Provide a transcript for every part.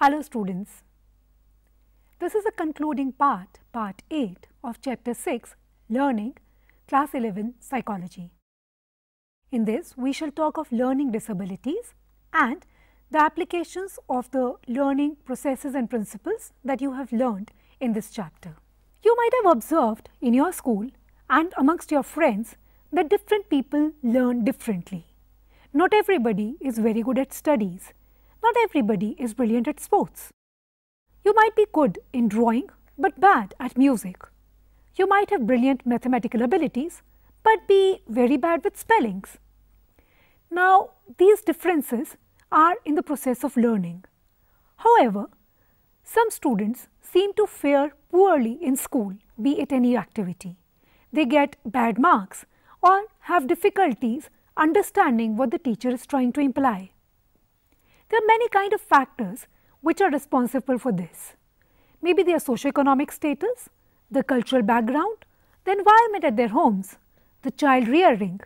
Hello students. This is the concluding part, part 8 of chapter 6, Learning, class 11 Psychology. In this, we shall talk of learning disabilities and the applications of the learning processes and principles that you have learned in this chapter. You might have observed in your school and amongst your friends that different people learn differently. Not everybody is very good at studies not everybody is brilliant at sports. You might be good in drawing but bad at music. You might have brilliant mathematical abilities but be very bad with spellings. Now, these differences are in the process of learning. However, some students seem to fare poorly in school, be it any activity. They get bad marks or have difficulties understanding what the teacher is trying to imply. There are many kind of factors which are responsible for this. Maybe their socioeconomic status, their cultural background, the environment at their homes, the child rearing,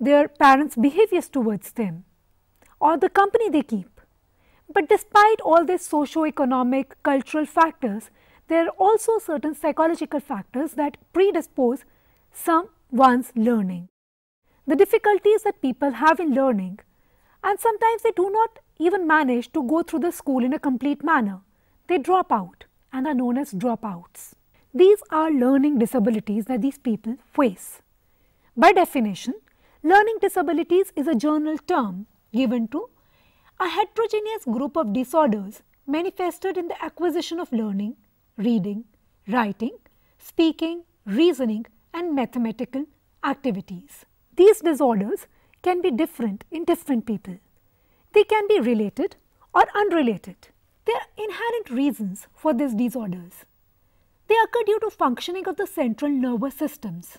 their parents' behaviors towards them, or the company they keep. But despite all these socio-economic, cultural factors, there are also certain psychological factors that predispose someone's learning. The difficulties that people have in learning and sometimes they do not even manage to go through the school in a complete manner. They drop out and are known as dropouts. These are learning disabilities that these people face. By definition, learning disabilities is a general term given to a heterogeneous group of disorders manifested in the acquisition of learning, reading, writing, speaking, reasoning and mathematical activities. These disorders can be different in different people. They can be related or unrelated. There are inherent reasons for these disorders. They occur due to functioning of the central nervous systems.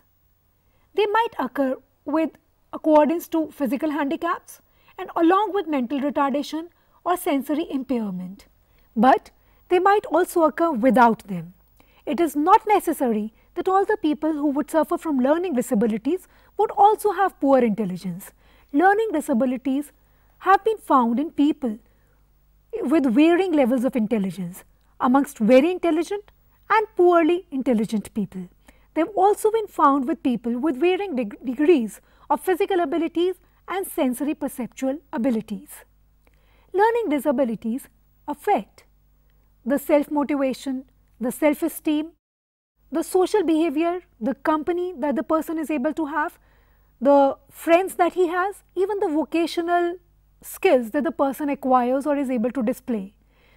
They might occur with accordance to physical handicaps and along with mental retardation or sensory impairment. But they might also occur without them. It is not necessary that all the people who would suffer from learning disabilities would also have poor intelligence. Learning disabilities have been found in people with varying levels of intelligence amongst very intelligent and poorly intelligent people. They have also been found with people with varying deg degrees of physical abilities and sensory perceptual abilities. Learning disabilities affect the self-motivation, the self-esteem, the social behavior, the company that the person is able to have, the friends that he has, even the vocational skills that the person acquires or is able to display.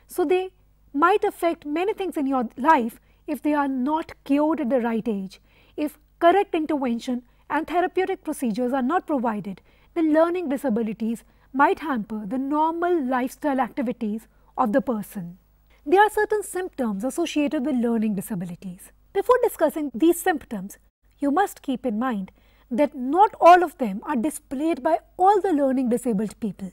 So, they might affect many things in your life if they are not cured at the right age. If correct intervention and therapeutic procedures are not provided, the learning disabilities might hamper the normal lifestyle activities of the person. There are certain symptoms associated with learning disabilities. Before discussing these symptoms, you must keep in mind that not all of them are displayed by all the learning disabled people.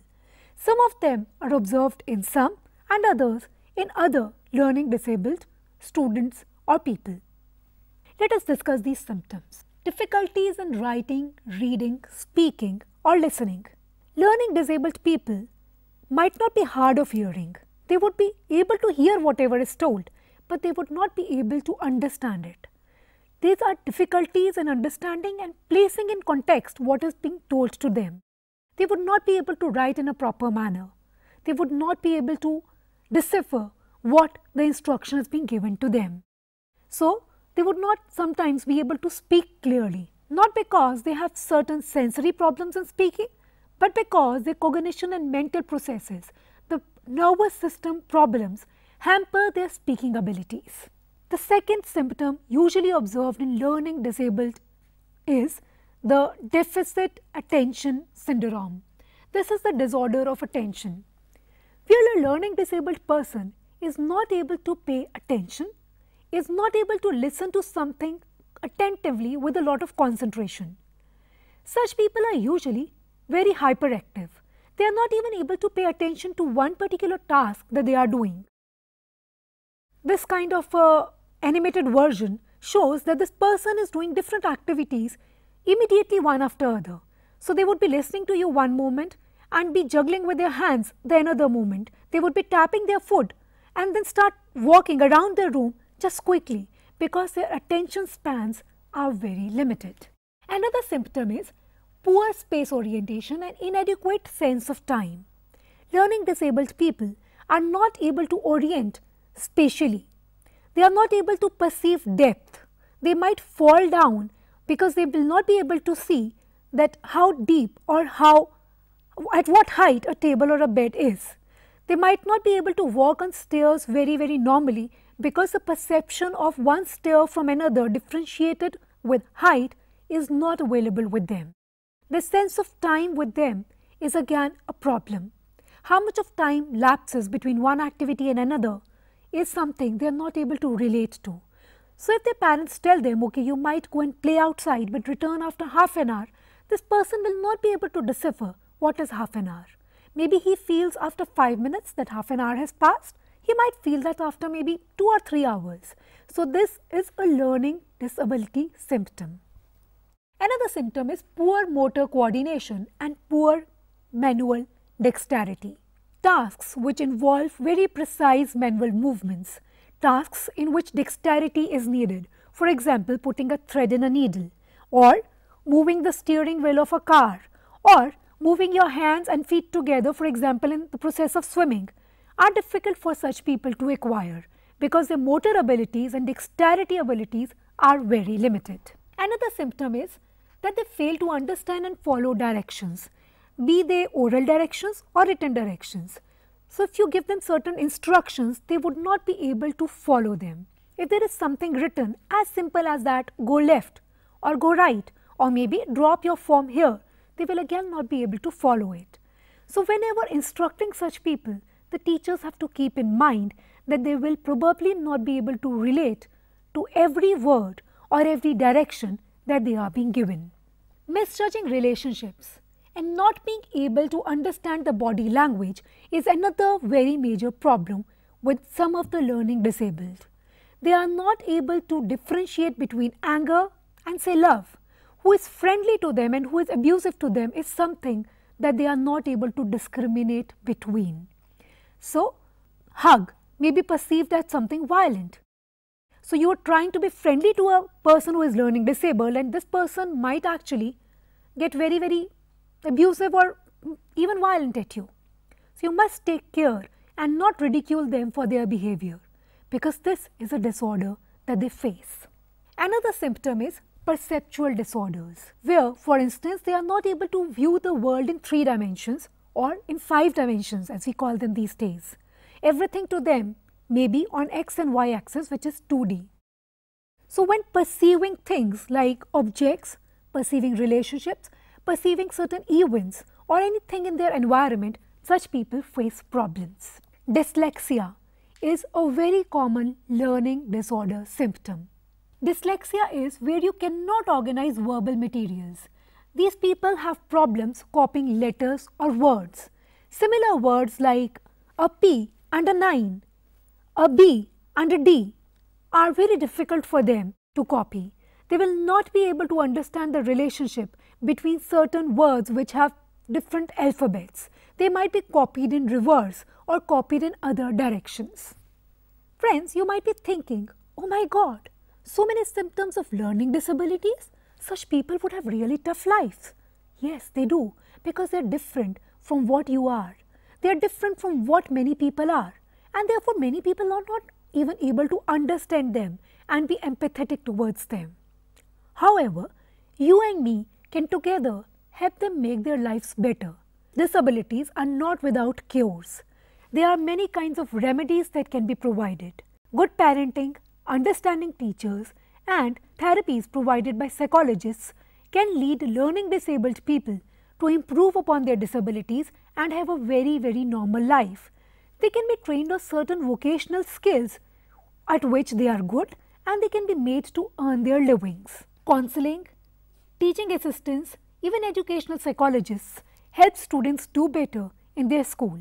Some of them are observed in some and others in other learning disabled students or people. Let us discuss these symptoms. Difficulties in writing, reading, speaking or listening. Learning disabled people might not be hard of hearing. They would be able to hear whatever is told, but they would not be able to understand it. These are difficulties in understanding and placing in context what is being told to them. They would not be able to write in a proper manner. They would not be able to decipher what the instruction is being given to them. So, they would not sometimes be able to speak clearly, not because they have certain sensory problems in speaking, but because their cognition and mental processes, the nervous system problems hamper their speaking abilities. The second symptom usually observed in learning disabled is the deficit attention syndrome. This is the disorder of attention where a learning disabled person is not able to pay attention, is not able to listen to something attentively with a lot of concentration. Such people are usually very hyperactive. They are not even able to pay attention to one particular task that they are doing. This kind of a uh, animated version shows that this person is doing different activities immediately one after other. So, they would be listening to you one moment and be juggling with their hands the another moment. They would be tapping their foot and then start walking around the room just quickly because their attention spans are very limited. Another symptom is poor space orientation and inadequate sense of time. Learning disabled people are not able to orient spatially they are not able to perceive depth. They might fall down because they will not be able to see that how deep or how at what height a table or a bed is. They might not be able to walk on stairs very very normally because the perception of one stair from another differentiated with height is not available with them. The sense of time with them is again a problem. How much of time lapses between one activity and another is something they are not able to relate to. So, if their parents tell them, okay, you might go and play outside but return after half an hour, this person will not be able to decipher what is half an hour. Maybe he feels after 5 minutes that half an hour has passed, he might feel that after maybe 2 or 3 hours. So, this is a learning disability symptom. Another symptom is poor motor coordination and poor manual dexterity tasks which involve very precise manual movements, tasks in which dexterity is needed, for example, putting a thread in a needle or moving the steering wheel of a car or moving your hands and feet together, for example, in the process of swimming are difficult for such people to acquire because their motor abilities and dexterity abilities are very limited. Another symptom is that they fail to understand and follow directions be they oral directions or written directions. So, if you give them certain instructions, they would not be able to follow them. If there is something written as simple as that, go left or go right or maybe drop your form here, they will again not be able to follow it. So, whenever instructing such people, the teachers have to keep in mind that they will probably not be able to relate to every word or every direction that they are being given. Misjudging relationships and not being able to understand the body language is another very major problem with some of the learning disabled. They are not able to differentiate between anger and say love. Who is friendly to them and who is abusive to them is something that they are not able to discriminate between. So, hug may be perceived as something violent. So, you are trying to be friendly to a person who is learning disabled and this person might actually get very, very abusive or even violent at you. So, you must take care and not ridicule them for their behavior because this is a disorder that they face. Another symptom is perceptual disorders where for instance they are not able to view the world in three dimensions or in five dimensions as we call them these days. Everything to them may be on x and y axis which is 2D. So, when perceiving things like objects, perceiving relationships, perceiving certain events or anything in their environment, such people face problems. Dyslexia is a very common learning disorder symptom. Dyslexia is where you cannot organize verbal materials. These people have problems copying letters or words. Similar words like a P and a 9, a B and a D are very difficult for them to copy. They will not be able to understand the relationship between certain words which have different alphabets. They might be copied in reverse or copied in other directions. Friends, you might be thinking, oh my god, so many symptoms of learning disabilities? Such people would have really tough lives. Yes, they do, because they are different from what you are. They are different from what many people are and therefore many people are not even able to understand them and be empathetic towards them. However, you and me can together help them make their lives better. Disabilities are not without cures. There are many kinds of remedies that can be provided. Good parenting, understanding teachers, and therapies provided by psychologists can lead learning disabled people to improve upon their disabilities and have a very, very normal life. They can be trained on certain vocational skills at which they are good and they can be made to earn their livings. Counseling, teaching assistants, even educational psychologists help students do better in their school.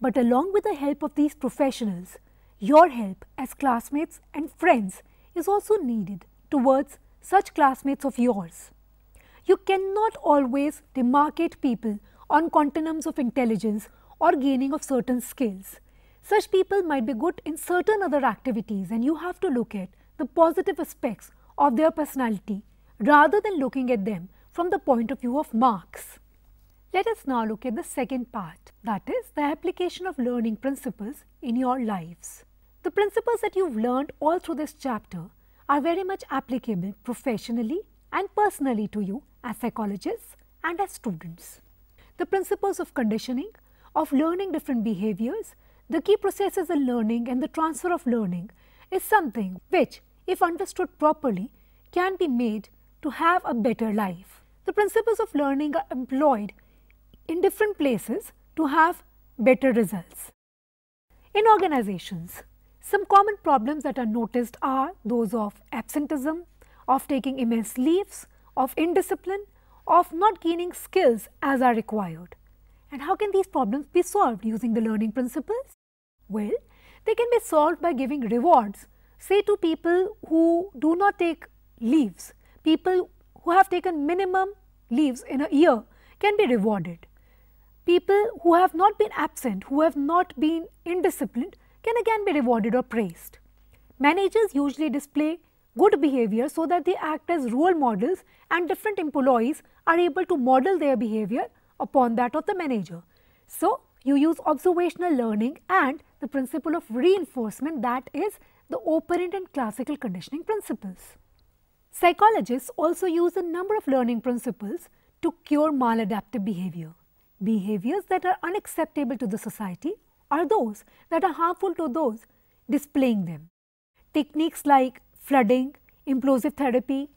But along with the help of these professionals, your help as classmates and friends is also needed towards such classmates of yours. You cannot always demarcate people on continuums of intelligence or gaining of certain skills. Such people might be good in certain other activities and you have to look at the positive aspects of their personality rather than looking at them from the point of view of Marx. Let us now look at the second part that is the application of learning principles in your lives. The principles that you've learned all through this chapter are very much applicable professionally and personally to you as psychologists and as students. The principles of conditioning, of learning different behaviors, the key processes in learning and the transfer of learning is something which, if understood properly, can be made to have a better life. The principles of learning are employed in different places to have better results. In organizations, some common problems that are noticed are those of absenteeism, of taking immense leaves, of indiscipline, of not gaining skills as are required. And how can these problems be solved using the learning principles? Well, they can be solved by giving rewards, say to people who do not take leaves People who have taken minimum leaves in a year can be rewarded. People who have not been absent, who have not been indisciplined can again be rewarded or praised. Managers usually display good behavior so that they act as role models and different employees are able to model their behavior upon that of the manager. So, you use observational learning and the principle of reinforcement that is the operant and classical conditioning principles. Psychologists also use a number of learning principles to cure maladaptive behavior. Behaviors that are unacceptable to the society are those that are harmful to those displaying them. Techniques like flooding, implosive therapy,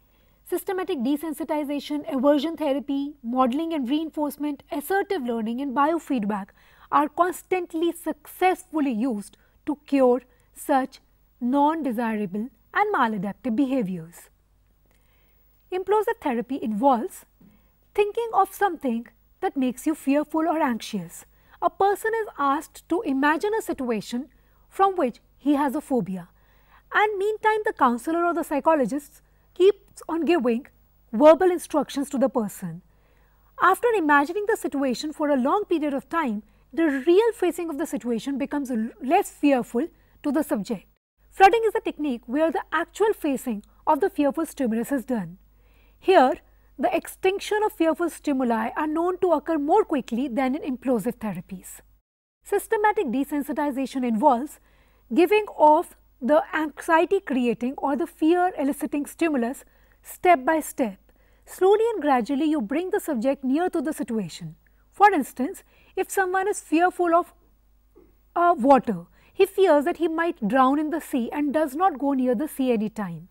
systematic desensitization, aversion therapy, modeling and reinforcement, assertive learning and biofeedback are constantly successfully used to cure such non-desirable and maladaptive behaviors implies therapy involves thinking of something that makes you fearful or anxious. A person is asked to imagine a situation from which he has a phobia. And meantime, the counselor or the psychologist keeps on giving verbal instructions to the person. After imagining the situation for a long period of time, the real facing of the situation becomes less fearful to the subject. Flooding is a technique where the actual facing of the fearful stimulus is done. Here, the extinction of fearful stimuli are known to occur more quickly than in implosive therapies. Systematic desensitization involves giving off the anxiety creating or the fear eliciting stimulus step by step. Slowly and gradually you bring the subject near to the situation. For instance, if someone is fearful of uh, water, he fears that he might drown in the sea and does not go near the sea any time.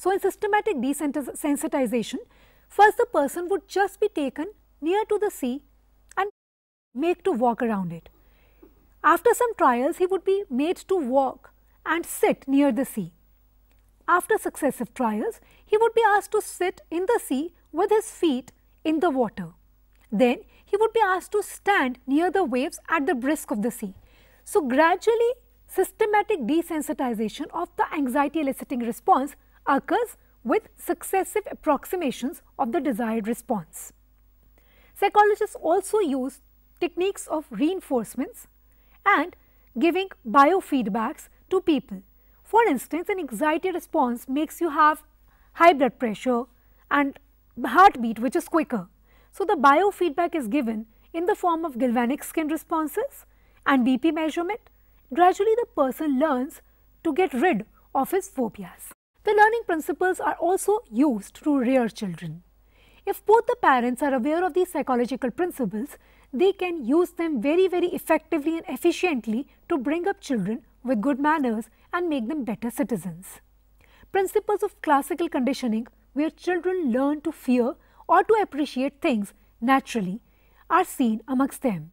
So, in systematic desensitization, first the person would just be taken near to the sea and make to walk around it. After some trials, he would be made to walk and sit near the sea. After successive trials, he would be asked to sit in the sea with his feet in the water. Then he would be asked to stand near the waves at the brisk of the sea. So, gradually systematic desensitization of the anxiety eliciting response occurs with successive approximations of the desired response. Psychologists also use techniques of reinforcements and giving biofeedbacks to people. For instance, an anxiety response makes you have high blood pressure and heartbeat which is quicker. So, the biofeedback is given in the form of galvanic skin responses and BP measurement. Gradually, the person learns to get rid of his phobias. The learning principles are also used to rear children. If both the parents are aware of these psychological principles, they can use them very, very effectively and efficiently to bring up children with good manners and make them better citizens. Principles of classical conditioning, where children learn to fear or to appreciate things naturally, are seen amongst them.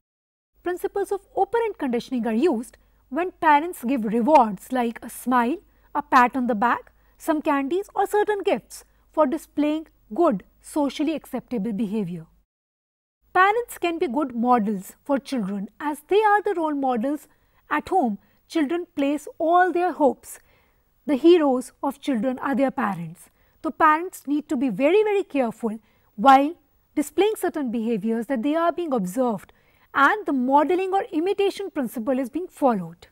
Principles of operant conditioning are used when parents give rewards like a smile, a pat on the back, some candies or certain gifts for displaying good socially acceptable behavior. Parents can be good models for children as they are the role models at home. Children place all their hopes. The heroes of children are their parents. So parents need to be very, very careful while displaying certain behaviors that they are being observed and the modeling or imitation principle is being followed.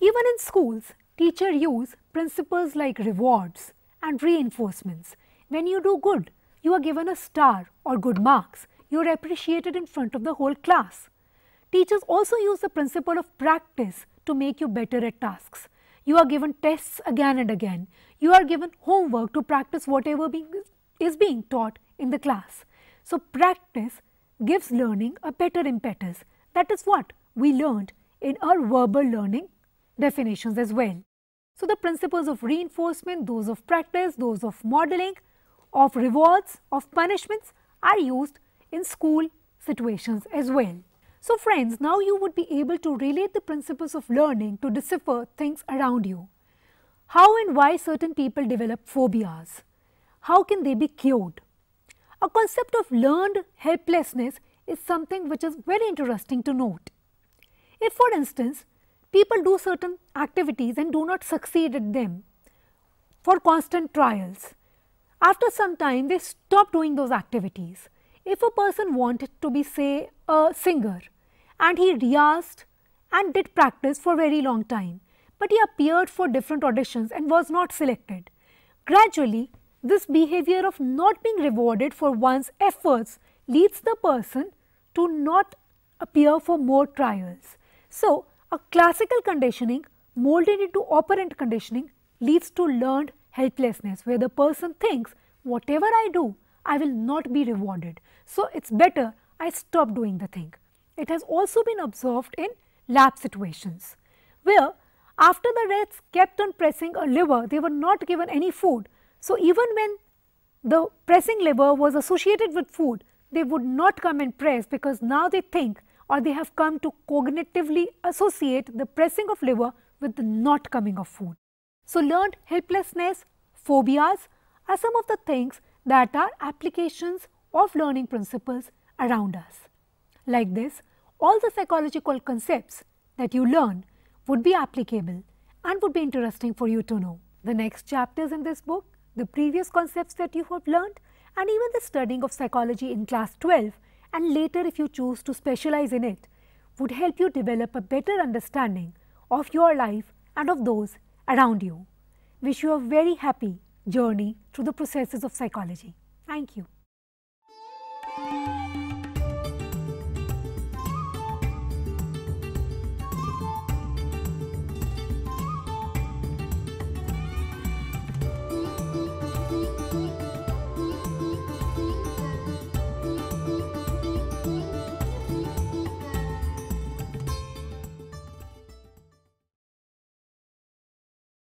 Even in schools, Teacher use principles like rewards and reinforcements. When you do good, you are given a star or good marks. You are appreciated in front of the whole class. Teachers also use the principle of practice to make you better at tasks. You are given tests again and again. You are given homework to practice whatever being, is being taught in the class. So, practice gives learning a better impetus. That is what we learned in our verbal learning definitions as well. So, the principles of reinforcement, those of practice, those of modeling, of rewards, of punishments are used in school situations as well. So, friends, now you would be able to relate the principles of learning to decipher things around you. How and why certain people develop phobias? How can they be cured? A concept of learned helplessness is something which is very interesting to note. If, for instance, people do certain activities and do not succeed at them for constant trials. After some time, they stop doing those activities. If a person wanted to be say a singer and he rehearsed and did practice for very long time, but he appeared for different auditions and was not selected. Gradually, this behavior of not being rewarded for one's efforts leads the person to not appear for more trials. So, a classical conditioning molded into operant conditioning leads to learned helplessness where the person thinks whatever I do, I will not be rewarded. So, it is better I stop doing the thing. It has also been observed in lab situations where after the rats kept on pressing a lever, they were not given any food. So, even when the pressing lever was associated with food, they would not come and press because now they think or they have come to cognitively associate the pressing of liver with the not coming of food. So, learned helplessness, phobias are some of the things that are applications of learning principles around us. Like this, all the psychological concepts that you learn would be applicable and would be interesting for you to know. The next chapters in this book, the previous concepts that you have learned and even the studying of psychology in class 12 and later if you choose to specialize in it would help you develop a better understanding of your life and of those around you. Wish you a very happy journey through the processes of psychology. Thank you.